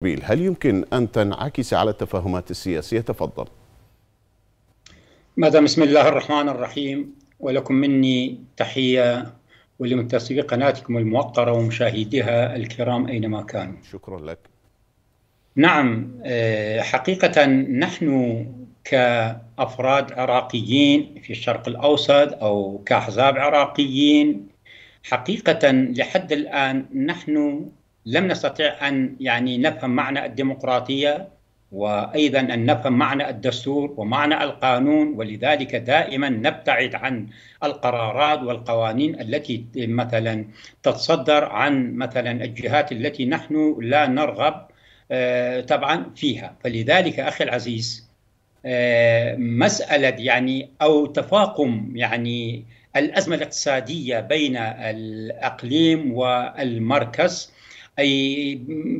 بيل هل يمكن أن تنعكس على التفاهمات السياسية تفضل مدام بسم الله الرحمن الرحيم ولكم مني تحية ولمنتسبي قناتكم الموقرة ومشاهديها الكرام أينما كانوا شكرا لك نعم آه، حقيقة نحن كأفراد عراقيين في الشرق الأوسط أو كأحزاب عراقيين حقيقة لحد الآن نحن لم نستطع أن يعني نفهم معنى الديمقراطية وأيضا أن نفهم معنى الدستور ومعنى القانون ولذلك دائما نبتعد عن القرارات والقوانين التي مثلا تتصدر عن مثلا الجهات التي نحن لا نرغب آه، طبعا فيها فلذلك أخي العزيز آه، مسألة يعني أو تفاقم يعني الأزمة الاقتصادية بين الأقليم والمركز اي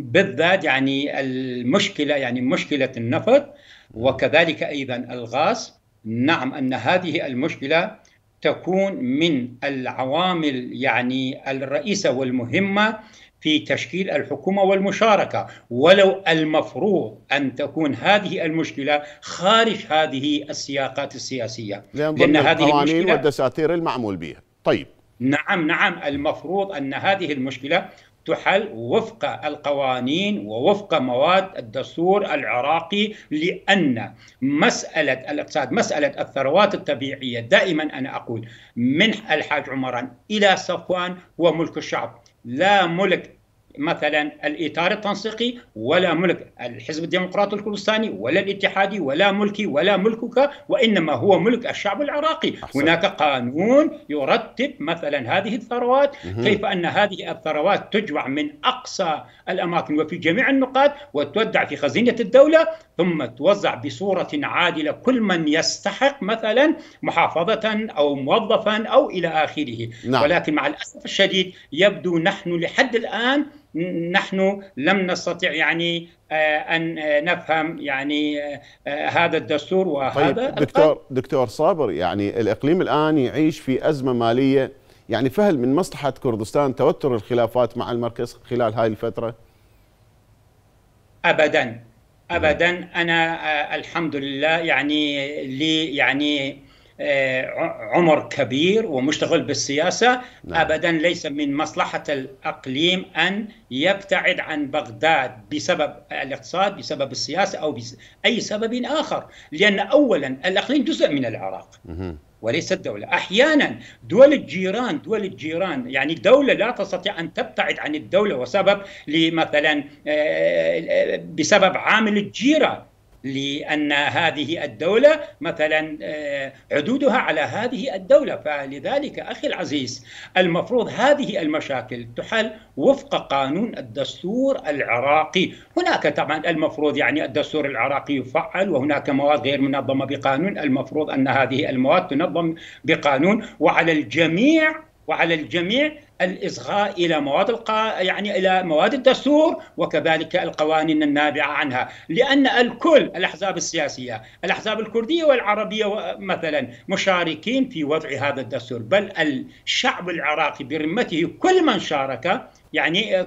بالذات يعني المشكله يعني مشكله النفط وكذلك ايضا الغاز نعم ان هذه المشكله تكون من العوامل يعني الرئيسه والمهمه في تشكيل الحكومه والمشاركه ولو المفروض ان تكون هذه المشكله خارج هذه السياقات السياسيه لان هذه القوانين والدساتير المعمول بها طيب نعم نعم المفروض ان هذه المشكله تحل وفق القوانين ووفق مواد الدستور العراقي لأن مسألة الاقتصاد مسألة الثروات الطبيعية دائما أنا أقول من الحاج عمران إلى صفوان هو ملك الشعب لا ملك مثلا الاطار التنسيقي ولا ملك الحزب الديمقراطي الكردستاني ولا الاتحادي ولا ملكي ولا ملكك وانما هو ملك الشعب العراقي، أحسن. هناك قانون يرتب مثلا هذه الثروات، مه. كيف ان هذه الثروات تجمع من اقصى الاماكن وفي جميع النقاط وتودع في خزينه الدوله ثم توزع بصوره عادله كل من يستحق مثلا محافظه او موظفا او الى اخره، نعم. ولكن مع الاسف الشديد يبدو نحن لحد الان نحن لم نستطع يعني آه، ان آه، نفهم يعني آه، هذا الدستور وهذا طيب دكتور دكتور صابر يعني الاقليم الان يعيش في ازمه ماليه يعني فهل من مصلحه كردستان توتر الخلافات مع المركز خلال هذه الفتره؟ ابدا ابدا انا الحمد لله يعني لي يعني آه، عمر كبير ومشتغل بالسياسة نعم. أبدا ليس من مصلحة الأقليم أن يبتعد عن بغداد بسبب الاقتصاد بسبب السياسة أو أي سبب آخر لأن أولا الأقليم جزء من العراق وليس الدولة أحيانا دول الجيران دول الجيران يعني الدولة لا تستطيع أن تبتعد عن الدولة وسبب لمثلا آه، آه، بسبب عامل الجيرة لأن هذه الدولة مثلا آه، عدودها على هذه الدولة فلذلك أخي العزيز المفروض هذه المشاكل تحل وفق قانون الدستور العراقي هناك طبعا المفروض يعني الدستور العراقي يفعل وهناك مواد غير منظمة بقانون المفروض أن هذه المواد تنظم بقانون وعلى الجميع وعلى الجميع الاصغاء الى مواد القا... يعني الى مواد الدستور وكذلك القوانين النابعه عنها، لان الكل الاحزاب السياسيه، الاحزاب الكرديه والعربيه مثلا مشاركين في وضع هذا الدستور، بل الشعب العراقي برمته كل من شارك يعني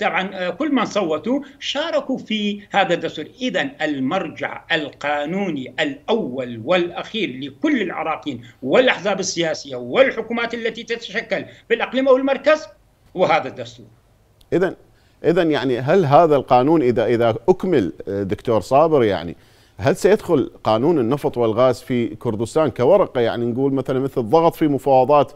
طبعا كل من صوتوا شاركوا في هذا الدستور اذا المرجع القانوني الاول والاخير لكل العراقيين والاحزاب السياسيه والحكومات التي تتشكل في الاقليم او الم... المركز وهذا الدستور اذا اذا يعني هل هذا القانون اذا اذا اكمل آه، دكتور صابر يعني هل سيدخل قانون النفط والغاز في كردستان كورقه يعني نقول مثلا مثل الضغط في مفاوضات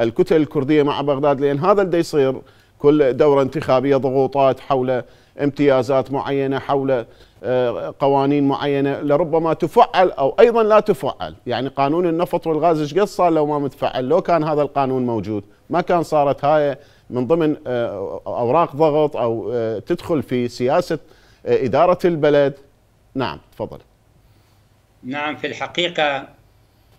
الكتل الكرديه مع بغداد لان هذا اللي يصير كل دورة انتخابية ضغوطات حول امتيازات معينة حول آه، قوانين معينة لربما تفعل أو أيضا لا تفعل يعني قانون النفط والغاز ايش قد صار لو ما متفعل لو كان هذا القانون موجود ما كان صارت هاي من ضمن آه، أوراق ضغط أو آه، تدخل في سياسة إدارة البلد نعم تفضل نعم في الحقيقة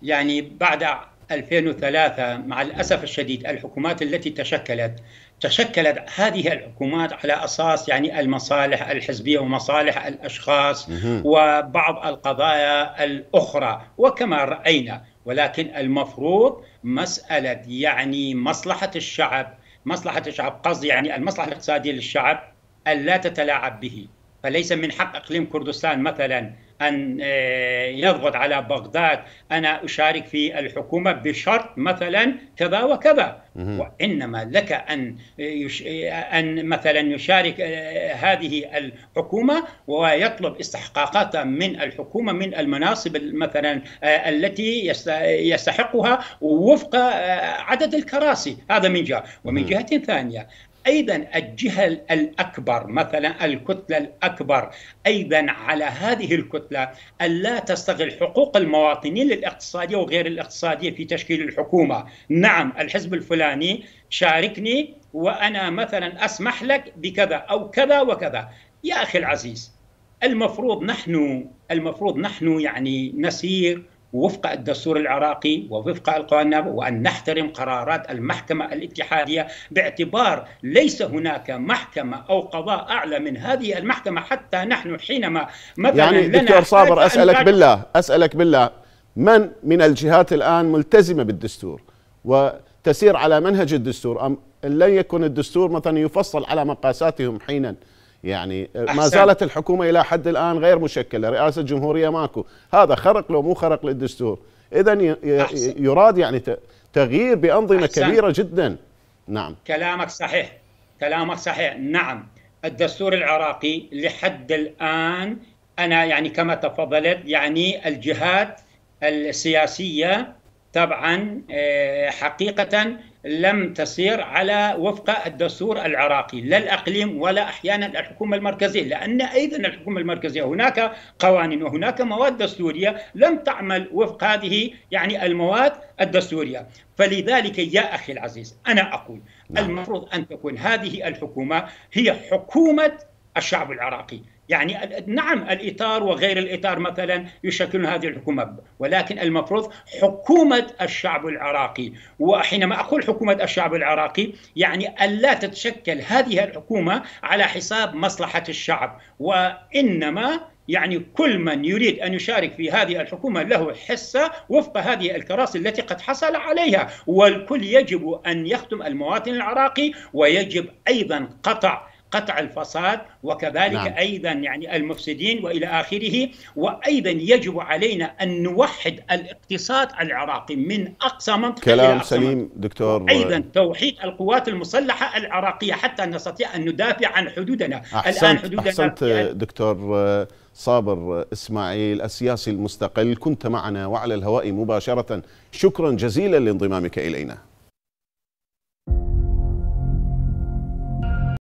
يعني بعد 2003 مع الأسف الشديد الحكومات التي تشكلت تشكلت هذه الحكومات على اساس يعني المصالح الحزبيه ومصالح الاشخاص وبعض القضايا الاخرى وكما راينا ولكن المفروض مساله يعني مصلحه الشعب مصلحه الشعب قصدي يعني المصلحه الاقتصاديه للشعب الا تتلاعب به فليس من حق اقليم كردستان مثلا أن آه، يضغط على بغداد أنا أشارك في الحكومة بشرط مثلا كذا وكذا وإنما لك أن آه، يش... آه، أن مثلا يشارك هذه الحكومة ويطلب استحقاقات من الحكومة من المناصب مثلا التي يستحقها وفق عدد الكراسي هذا من جهة ومن جهة ثانية ايضا الجهه الاكبر مثلا الكتله الاكبر ايضا على هذه الكتله الا تستغل حقوق المواطنين الاقتصاديه وغير الاقتصاديه في تشكيل الحكومه، نعم الحزب الفلاني شاركني وانا مثلا اسمح لك بكذا او كذا وكذا، يا اخي العزيز المفروض نحن المفروض نحن يعني نسير وفق الدستور العراقي ووفق القوانين وأن نحترم قرارات المحكمة الاتحادية باعتبار ليس هناك محكمة أو قضاء أعلى من هذه المحكمة حتى نحن حينما مثلا يعني دكتور صابر أسألك بالله أسألك بالله من من الجهات الآن ملتزمة بالدستور وتسير على منهج الدستور أم لن يكن الدستور مثلا يفصل على مقاساتهم حينا يعني أه، أحسن. ما زالت الحكومة إلى حد الآن غير مشكلة رئاسة الجمهورية ماكو هذا خرق لو مو خرق للدستور إذا يراد يعني تغيير بأنظمة أحسن. كبيرة جدا نعم كلامك صحيح كلامك صحيح نعم الدستور العراقي لحد الآن أنا يعني كما تفضلت يعني الجهات السياسية طبعا آه، حقيقة لم تسير على وفق الدستور العراقي لا الأقليم ولا أحيانا الحكومة المركزية لأن أيضا الحكومة المركزية هناك قوانين وهناك مواد دستورية لم تعمل وفق هذه يعني المواد الدستورية فلذلك يا أخي العزيز أنا أقول نعم. المفروض أن تكون هذه الحكومة هي حكومة الشعب العراقي يعني نعم الاطار وغير الاطار مثلا يشكل هذه الحكومه ولكن المفروض حكومه الشعب العراقي وحينما اقول حكومه الشعب العراقي يعني الا تتشكل هذه الحكومه على حساب مصلحه الشعب وانما يعني كل من يريد ان يشارك في هذه الحكومه له حصه وفق هذه الكراسي التي قد حصل عليها والكل يجب ان يخدم المواطن العراقي ويجب ايضا قطع قطع الفساد وكذلك نعم. ايضا يعني المفسدين والى اخره وايضا يجب علينا ان نوحد الاقتصاد العراقي من اقصى منطقه كلام أقصى سليم منطقة. دكتور ايضا توحيد القوات المسلحه العراقيه حتى نستطيع ان ندافع عن حدودنا أحسنت الان حدودنا احسنت يعني دكتور صابر اسماعيل السياسي المستقل كنت معنا وعلى الهواء مباشره شكرا جزيلا لانضمامك الينا